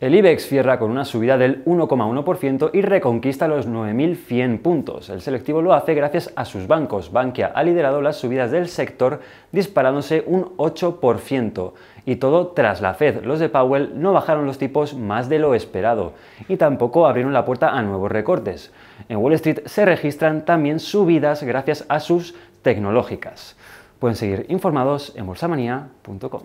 El IBEX cierra con una subida del 1,1% y reconquista los 9.100 puntos. El selectivo lo hace gracias a sus bancos. Bankia ha liderado las subidas del sector disparándose un 8%. Y todo tras la Fed. Los de Powell no bajaron los tipos más de lo esperado y tampoco abrieron la puerta a nuevos recortes. En Wall Street se registran también subidas gracias a sus tecnológicas. Pueden seguir informados en bolsamanía.com.